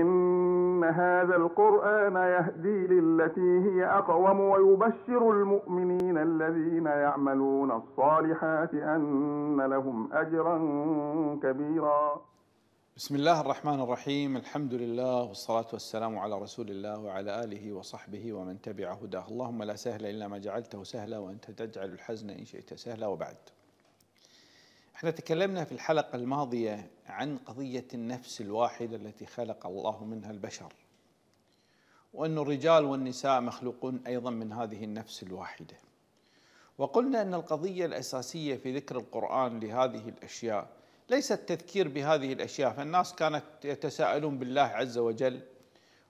إن هذا القرآن يهدي للتي هي أقوم ويبشر المؤمنين الذين يعملون الصالحات أن لهم أجرا كبيرا بسم الله الرحمن الرحيم الحمد لله والصلاة والسلام على رسول الله وعلى آله وصحبه ومن تبع هداه اللهم لا سهل إلا ما جعلته سهلا وأنت تجعل الحزن إن شئت سهلا وبعد احنا تكلمنا في الحلقة الماضية عن قضية النفس الواحدة التي خلق الله منها البشر وأن الرجال والنساء مخلوقون أيضا من هذه النفس الواحدة وقلنا أن القضية الأساسية في ذكر القرآن لهذه الأشياء ليس التذكير بهذه الأشياء فالناس كانت يتساءلون بالله عز وجل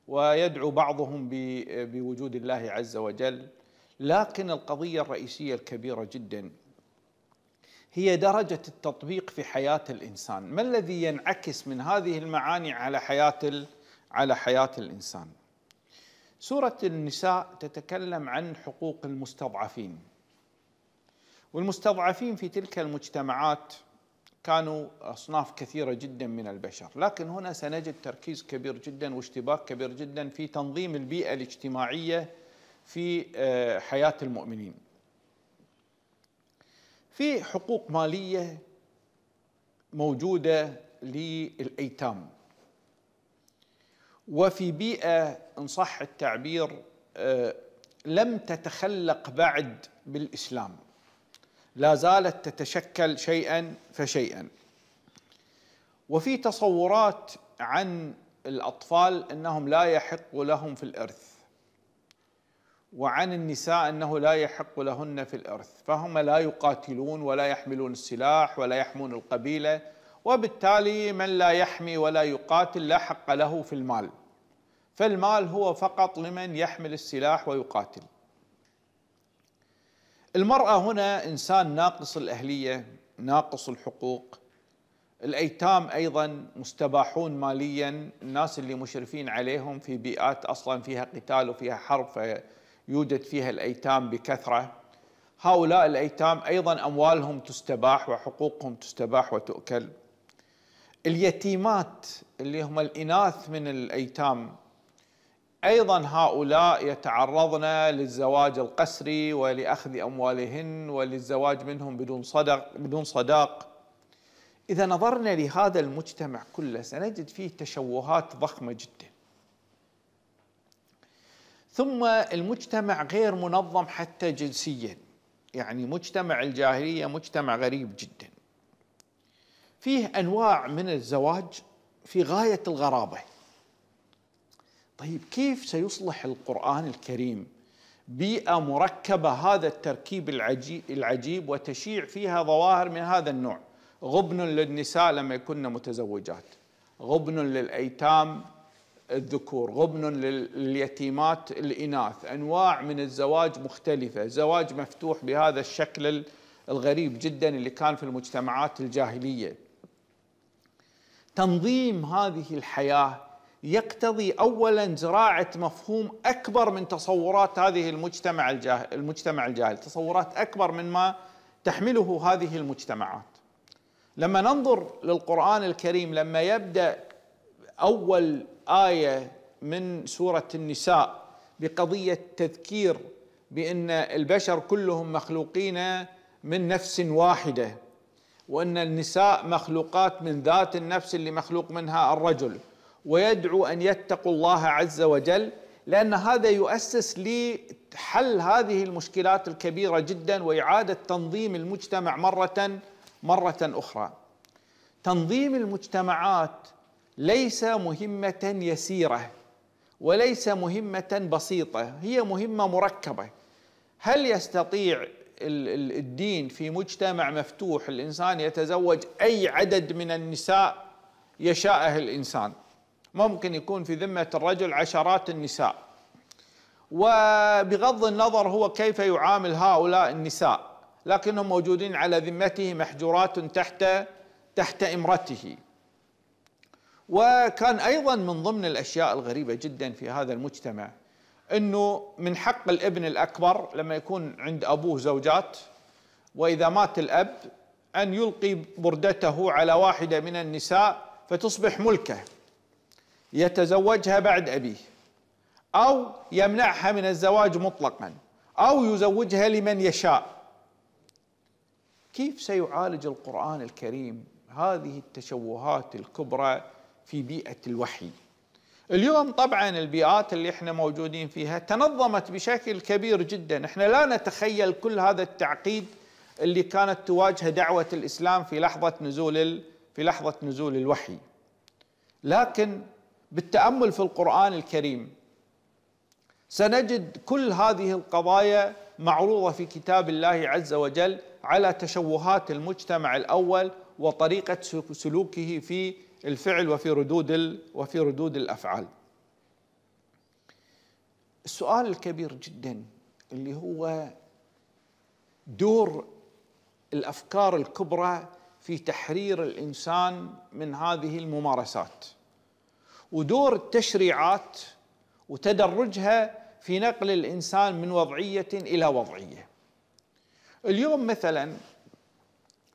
ويدعو بعضهم بوجود الله عز وجل لكن القضية الرئيسية الكبيرة جدا هي درجة التطبيق في حياة الإنسان ما الذي ينعكس من هذه المعاني على حياة على حياة الإنسان سورة النساء تتكلم عن حقوق المستضعفين والمستضعفين في تلك المجتمعات كانوا أصناف كثيرة جدا من البشر لكن هنا سنجد تركيز كبير جدا واشتباك كبير جدا في تنظيم البيئة الاجتماعية في آه، حياة المؤمنين في حقوق ماليه موجوده للايتام وفي بيئه ان صح التعبير آه، لم تتخلق بعد بالاسلام لا زالت تتشكل شيئا فشيئا وفي تصورات عن الاطفال انهم لا يحق لهم في الارث وعن النساء أنه لا يحق لهن في الإرث فهم لا يقاتلون ولا يحملون السلاح ولا يحمون القبيلة وبالتالي من لا يحمي ولا يقاتل لا حق له في المال فالمال هو فقط لمن يحمل السلاح ويقاتل المرأة هنا إنسان ناقص الأهلية ناقص الحقوق الأيتام أيضا مستباحون ماليا الناس اللي مشرفين عليهم في بيئات أصلا فيها قتال وفيها حرب يوجد فيها الايتام بكثره هؤلاء الايتام ايضا اموالهم تستباح وحقوقهم تستباح وتؤكل اليتيمات اللي هم الاناث من الايتام ايضا هؤلاء يتعرضن للزواج القسري ولاخذ اموالهن وللزواج منهم بدون صدق بدون صداق اذا نظرنا لهذا المجتمع كله سنجد فيه تشوهات ضخمه جدا ثم المجتمع غير منظم حتى جنسيا يعني مجتمع الجاهلية مجتمع غريب جدا فيه أنواع من الزواج في غاية الغرابة طيب كيف سيصلح القرآن الكريم بيئة مركبة هذا التركيب العجيب وتشيع فيها ظواهر من هذا النوع غبن للنساء لما يكن متزوجات غبن للأيتام الذكور غبن لليتيمات الإناث أنواع من الزواج مختلفة زواج مفتوح بهذا الشكل الغريب جدا اللي كان في المجتمعات الجاهلية تنظيم هذه الحياة يقتضي أولا زراعة مفهوم أكبر من تصورات هذه المجتمع الجاهل, المجتمع الجاهل تصورات أكبر من ما تحمله هذه المجتمعات لما ننظر للقرآن الكريم لما يبدأ أول آية من سورة النساء بقضية تذكير بأن البشر كلهم مخلوقين من نفس واحدة وأن النساء مخلوقات من ذات النفس اللي مخلوق منها الرجل ويدعو أن يتقوا الله عز وجل لأن هذا يؤسس لحل هذه المشكلات الكبيرة جدا وإعادة تنظيم المجتمع مرة مرة أخرى تنظيم المجتمعات ليس مهمة يسيرة وليس مهمة بسيطة هي مهمة مركبة هل يستطيع الدين في مجتمع مفتوح الإنسان يتزوج أي عدد من النساء يشاءه الإنسان ممكن يكون في ذمة الرجل عشرات النساء وبغض النظر هو كيف يعامل هؤلاء النساء لكنهم موجودين على ذمته محجورات تحت تحت إمرته وكان أيضا من ضمن الأشياء الغريبة جدا في هذا المجتمع أنه من حق الابن الأكبر لما يكون عند أبوه زوجات وإذا مات الأب أن يلقي بردته على واحدة من النساء فتصبح ملكه يتزوجها بعد أبيه أو يمنعها من الزواج مطلقا أو يزوجها لمن يشاء كيف سيعالج القرآن الكريم هذه التشوهات الكبرى في بيئة الوحي اليوم طبعا البيئات اللي احنا موجودين فيها تنظمت بشكل كبير جدا احنا لا نتخيل كل هذا التعقيد اللي كانت تواجه دعوة الإسلام في لحظة نزول ال... في لحظة نزول الوحي لكن بالتأمل في القرآن الكريم سنجد كل هذه القضايا معروضة في كتاب الله عز وجل على تشوهات المجتمع الأول وطريقة سلوكه في الفعل وفي ردود وفي ردود الافعال السؤال الكبير جدا اللي هو دور الافكار الكبرى في تحرير الانسان من هذه الممارسات ودور التشريعات وتدرجها في نقل الانسان من وضعيه الى وضعيه اليوم مثلا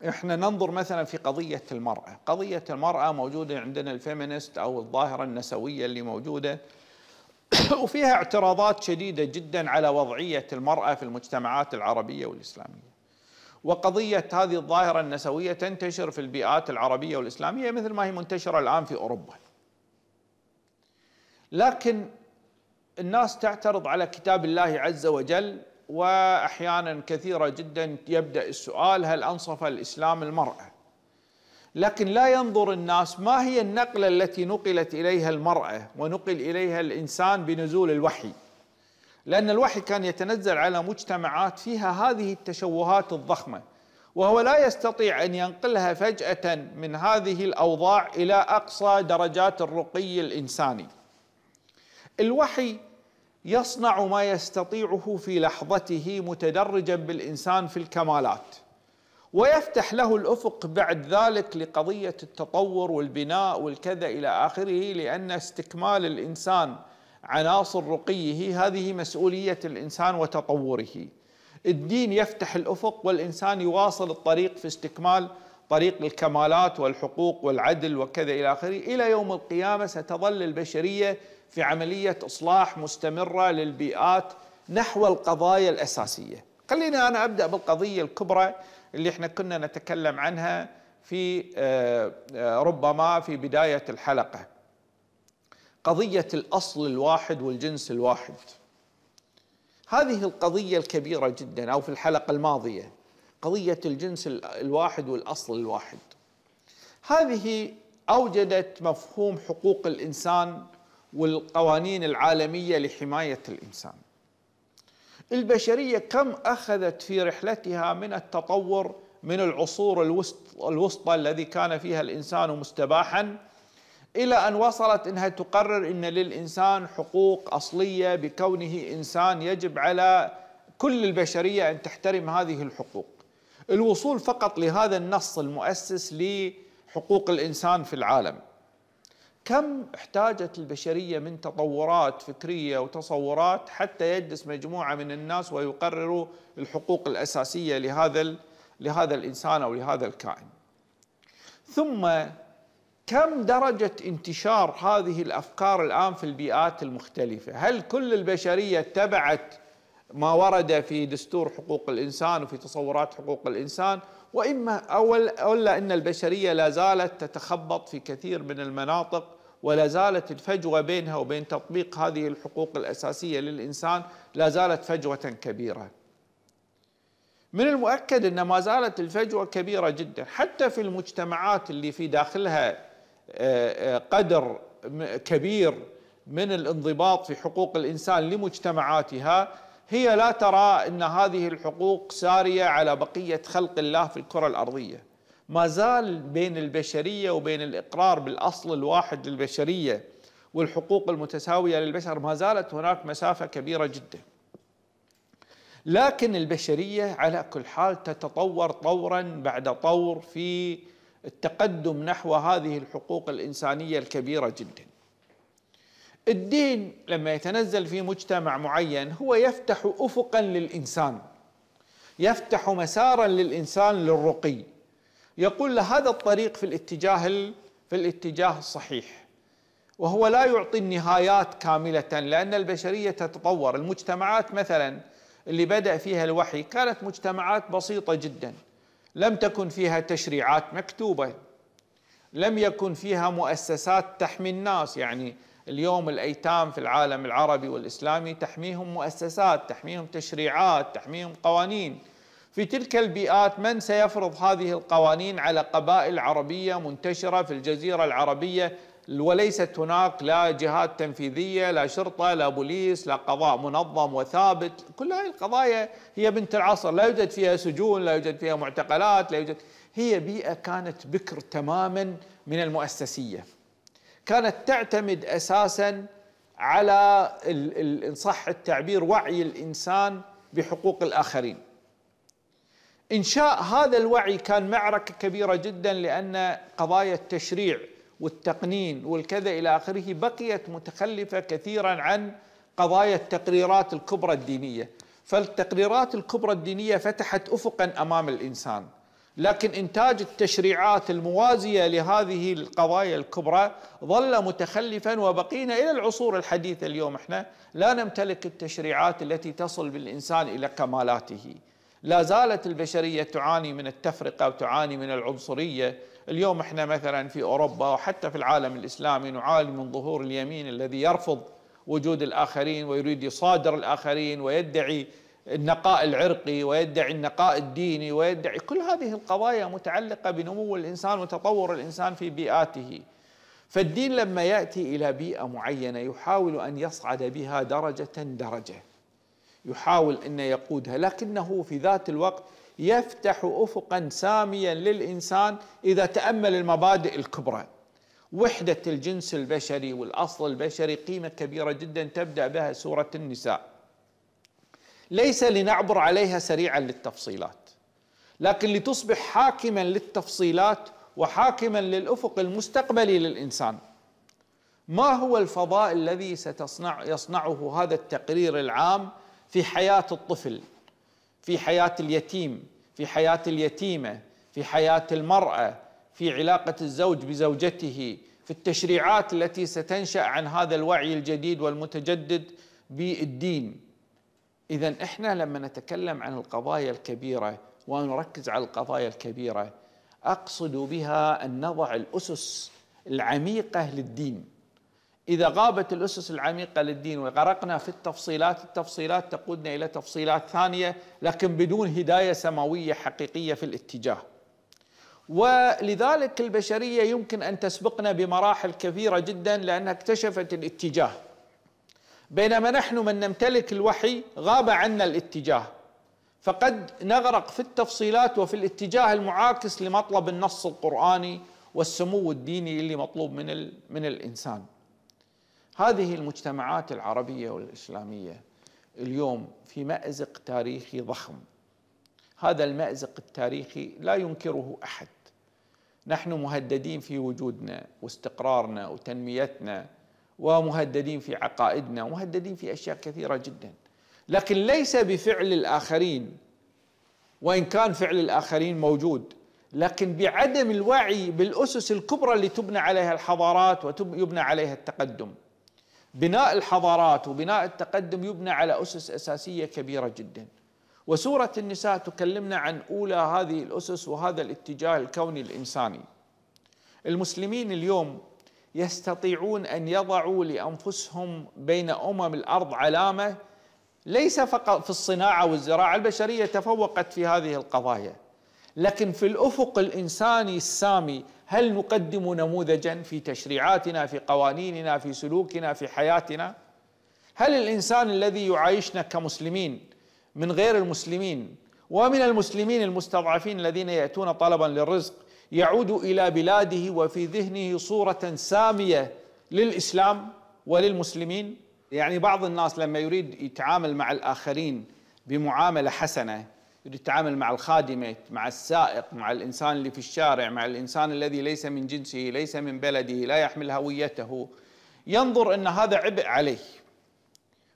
احنا ننظر مثلا في قضية المرأة قضية المرأة موجودة عندنا الفيمينست أو الظاهرة النسوية اللي موجودة وفيها اعتراضات شديدة جدا على وضعية المرأة في المجتمعات العربية والإسلامية وقضية هذه الظاهرة النسوية تنتشر في البيئات العربية والإسلامية مثل ما هي منتشرة الآن في أوروبا لكن الناس تعترض على كتاب الله عز وجل واحيانا كثيره جدا يبدا السؤال هل انصف الاسلام المراه؟ لكن لا ينظر الناس ما هي النقله التي نقلت اليها المراه ونقل اليها الانسان بنزول الوحي. لان الوحي كان يتنزل على مجتمعات فيها هذه التشوهات الضخمه وهو لا يستطيع ان ينقلها فجاه من هذه الاوضاع الى اقصى درجات الرقي الانساني. الوحي يصنع ما يستطيعه في لحظته متدرجا بالإنسان في الكمالات ويفتح له الأفق بعد ذلك لقضية التطور والبناء والكذا إلى آخره لأن استكمال الإنسان عناصر رقيه هذه مسؤولية الإنسان وتطوره الدين يفتح الأفق والإنسان يواصل الطريق في استكمال طريق الكمالات والحقوق والعدل وكذا إلى آخره إلى يوم القيامة ستظل البشرية في عملية إصلاح مستمرة للبيئات نحو القضايا الأساسية خلينا أنا أبدأ بالقضية الكبرى اللي احنا كنا نتكلم عنها في آه، آه، ربما في بداية الحلقة قضية الأصل الواحد والجنس الواحد هذه القضية الكبيرة جدا أو في الحلقة الماضية قضية الجنس الواحد والأصل الواحد هذه أوجدت مفهوم حقوق الإنسان والقوانين العالمية لحماية الإنسان البشرية كم أخذت في رحلتها من التطور من العصور الوسطى الذي كان فيها الإنسان مستباحا إلى أن وصلت أنها تقرر أن للإنسان حقوق أصلية بكونه إنسان يجب على كل البشرية أن تحترم هذه الحقوق الوصول فقط لهذا النص المؤسس لحقوق الإنسان في العالم كم احتاجت البشرية من تطورات فكرية وتصورات حتى يجلس مجموعة من الناس ويقرروا الحقوق الأساسية لهذا لهذا الإنسان أو لهذا الكائن ثم كم درجة انتشار هذه الأفكار الآن في البيئات المختلفة هل كل البشرية اتبعت ما ورد في دستور حقوق الإنسان وفي تصورات حقوق الإنسان وإما أول أو أن البشرية لا زالت تتخبط في كثير من المناطق ولا زالت الفجوة بينها وبين تطبيق هذه الحقوق الأساسية للإنسان لا زالت فجوة كبيرة من المؤكد أن ما زالت الفجوة كبيرة جدا حتى في المجتمعات اللي في داخلها آه، آه، قدر كبير من الانضباط في حقوق الإنسان لمجتمعاتها هي لا ترى أن هذه الحقوق سارية على بقية خلق الله في الكرة الأرضية ما زال بين البشرية وبين الإقرار بالأصل الواحد للبشرية والحقوق المتساوية للبشر ما زالت هناك مسافة كبيرة جدا لكن البشرية على كل حال تتطور طورا بعد طور في التقدم نحو هذه الحقوق الإنسانية الكبيرة جدا الدين لما يتنزل في مجتمع معين هو يفتح أفقا للإنسان يفتح مسارا للإنسان للرقي يقول له هذا الطريق في الاتجاه في الاتجاه الصحيح وهو لا يعطي النهايات كاملة لأن البشرية تتطور المجتمعات مثلا اللي بدأ فيها الوحي كانت مجتمعات بسيطة جدا لم تكن فيها تشريعات مكتوبة لم يكن فيها مؤسسات تحمي الناس يعني اليوم الأيتام في العالم العربي والإسلامي تحميهم مؤسسات تحميهم تشريعات تحميهم قوانين في تلك البيئات من سيفرض هذه القوانين على قبائل عربية منتشرة في الجزيرة العربية وليست هناك لا جهات تنفيذية لا شرطة لا بوليس لا قضاء منظم وثابت كل هذه القضايا هي بنت العصر لا يوجد فيها سجون لا يوجد فيها معتقلات لا يوجد هي بيئة كانت بكر تماما من المؤسسية كانت تعتمد أساسا على إن صح التعبير وعي الإنسان بحقوق الآخرين إنشاء هذا الوعي كان معركة كبيرة جدا لأن قضايا التشريع والتقنين والكذا إلى آخره بقيت متخلفة كثيرا عن قضايا التقريرات الكبرى الدينية فالتقريرات الكبرى الدينية فتحت أفقا أمام الإنسان لكن إنتاج التشريعات الموازية لهذه القضايا الكبرى ظل متخلفا وبقينا إلى العصور الحديثة اليوم احنا لا نمتلك التشريعات التي تصل بالإنسان إلى كمالاته لا زالت البشرية تعاني من التفرقة وتعاني من العنصرية اليوم احنا مثلا في أوروبا وحتى في العالم الإسلامي نعاني من ظهور اليمين الذي يرفض وجود الآخرين ويريد يصادر الآخرين ويدعي النقاء العرقي ويدعي النقاء الديني ويدعي كل هذه القضايا متعلقة بنمو الإنسان وتطور الإنسان في بيئاته فالدين لما يأتي إلى بيئة معينة يحاول أن يصعد بها درجة درجة يحاول أن يقودها لكنه في ذات الوقت يفتح أفقا ساميا للإنسان إذا تأمل المبادئ الكبرى وحدة الجنس البشري والأصل البشري قيمة كبيرة جدا تبدأ بها سورة النساء ليس لنعبر عليها سريعا للتفصيلات لكن لتصبح حاكما للتفصيلات وحاكما للأفق المستقبلي للإنسان ما هو الفضاء الذي ستصنع يصنعه هذا التقرير العام في حياة الطفل في حياة اليتيم في حياة اليتيمة في حياة المرأة في علاقة الزوج بزوجته في التشريعات التي ستنشأ عن هذا الوعي الجديد والمتجدد بالدين إذا إحنا لما نتكلم عن القضايا الكبيرة ونركز على القضايا الكبيرة أقصد بها أن نضع الأسس العميقة للدين إذا غابت الأسس العميقة للدين وغرقنا في التفصيلات التفصيلات تقودنا إلى تفصيلات ثانية لكن بدون هداية سماوية حقيقية في الاتجاه ولذلك البشرية يمكن أن تسبقنا بمراحل كثيرة جدا لأنها اكتشفت الاتجاه بينما نحن من نمتلك الوحي غاب عنا الاتجاه فقد نغرق في التفصيلات وفي الاتجاه المعاكس لمطلب النص القرآني والسمو الديني اللي مطلوب من, من الإنسان هذه المجتمعات العربية والإسلامية اليوم في مأزق تاريخي ضخم هذا المأزق التاريخي لا ينكره أحد نحن مهددين في وجودنا واستقرارنا وتنميتنا ومهددين في عقائدنا ومهددين في أشياء كثيرة جدا لكن ليس بفعل الآخرين وإن كان فعل الآخرين موجود لكن بعدم الوعي بالأسس الكبرى اللي تبنى عليها الحضارات ويبنى عليها التقدم بناء الحضارات وبناء التقدم يبنى على أسس أساسية كبيرة جدا وسورة النساء تكلمنا عن أولى هذه الأسس وهذا الاتجاه الكوني الإنساني المسلمين اليوم يستطيعون أن يضعوا لأنفسهم بين أمم الأرض علامة ليس فقط في الصناعة والزراعة البشرية تفوقت في هذه القضايا لكن في الأفق الإنساني السامي هل نقدم نموذجا في تشريعاتنا في قوانيننا في سلوكنا في حياتنا هل الانسان الذي يعايشنا كمسلمين من غير المسلمين ومن المسلمين المستضعفين الذين ياتون طلبا للرزق يعود الى بلاده وفي ذهنه صوره ساميه للاسلام وللمسلمين يعني بعض الناس لما يريد يتعامل مع الاخرين بمعامله حسنه يتعامل مع الخادمة مع السائق مع الإنسان اللي في الشارع مع الإنسان الذي ليس من جنسه ليس من بلده لا يحمل هويته ينظر أن هذا عبء عليه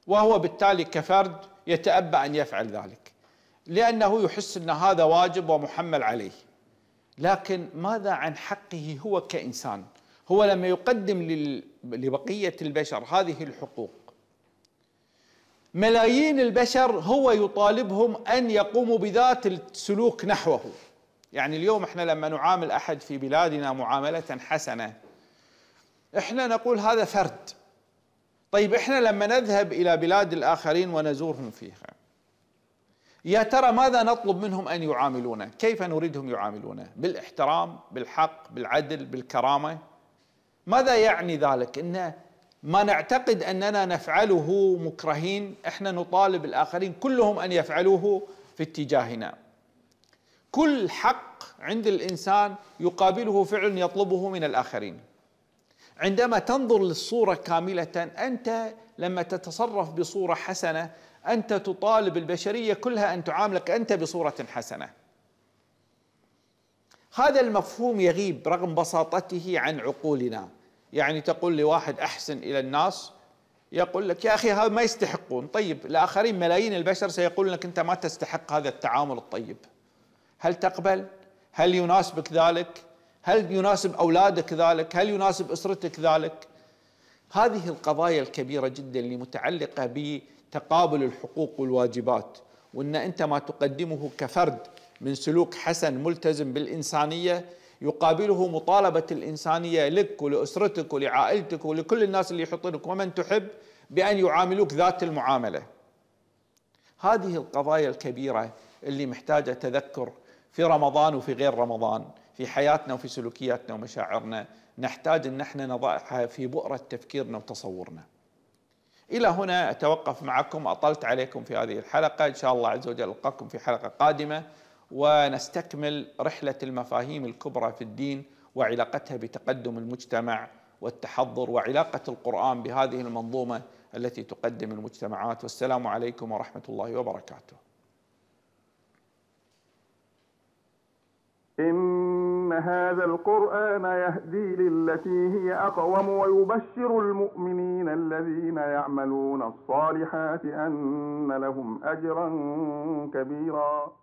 وهو بالتالي كفرد يتأبى أن يفعل ذلك لأنه يحس أن هذا واجب ومحمل عليه لكن ماذا عن حقه هو كإنسان هو لما يقدم لبقية البشر هذه الحقوق ملايين البشر هو يطالبهم ان يقوموا بذات السلوك نحوه يعني اليوم احنا لما نعامل احد في بلادنا معامله حسنه احنا نقول هذا فرد طيب احنا لما نذهب الى بلاد الاخرين ونزورهم فيها يا ترى ماذا نطلب منهم ان يعاملونا؟ كيف نريدهم يعاملونا؟ بالاحترام، بالحق، بالعدل، بالكرامه. ماذا يعني ذلك؟ انه ما نعتقد أننا نفعله مكرهين إحنا نطالب الآخرين كلهم أن يفعلوه في اتجاهنا كل حق عند الإنسان يقابله فعل يطلبه من الآخرين عندما تنظر للصورة كاملة أنت لما تتصرف بصورة حسنة أنت تطالب البشرية كلها أن تعاملك أنت بصورة حسنة هذا المفهوم يغيب رغم بساطته عن عقولنا يعني تقول لواحد أحسن إلى الناس يقول لك يا أخي هذا ما يستحقون طيب الآخرين ملايين البشر سيقول لك أنت ما تستحق هذا التعامل الطيب هل تقبل؟ هل يناسبك ذلك؟ هل يناسب أولادك ذلك؟ هل يناسب أسرتك ذلك؟ هذه القضايا الكبيرة جدا اللي متعلقة بتقابل الحقوق والواجبات وأن أنت ما تقدمه كفرد من سلوك حسن ملتزم بالإنسانية يقابله مطالبة الإنسانية لك ولأسرتك ولعائلتك ولكل الناس اللي يحطونك ومن تحب بأن يعاملوك ذات المعاملة هذه القضايا الكبيرة اللي محتاجة تذكر في رمضان وفي غير رمضان في حياتنا وفي سلوكياتنا ومشاعرنا نحتاج أن نحن نضعها في بؤرة تفكيرنا وتصورنا إلى هنا أتوقف معكم أطلت عليكم في هذه الحلقة إن شاء الله عز وجل ألقاكم في حلقة قادمة ونستكمل رحلة المفاهيم الكبرى في الدين وعلاقتها بتقدم المجتمع والتحضر وعلاقة القرآن بهذه المنظومة التي تقدم المجتمعات والسلام عليكم ورحمة الله وبركاته إن هذا القرآن يهدي للتي هي أقوم ويبشر المؤمنين الذين يعملون الصالحات أن لهم أجرا كبيرا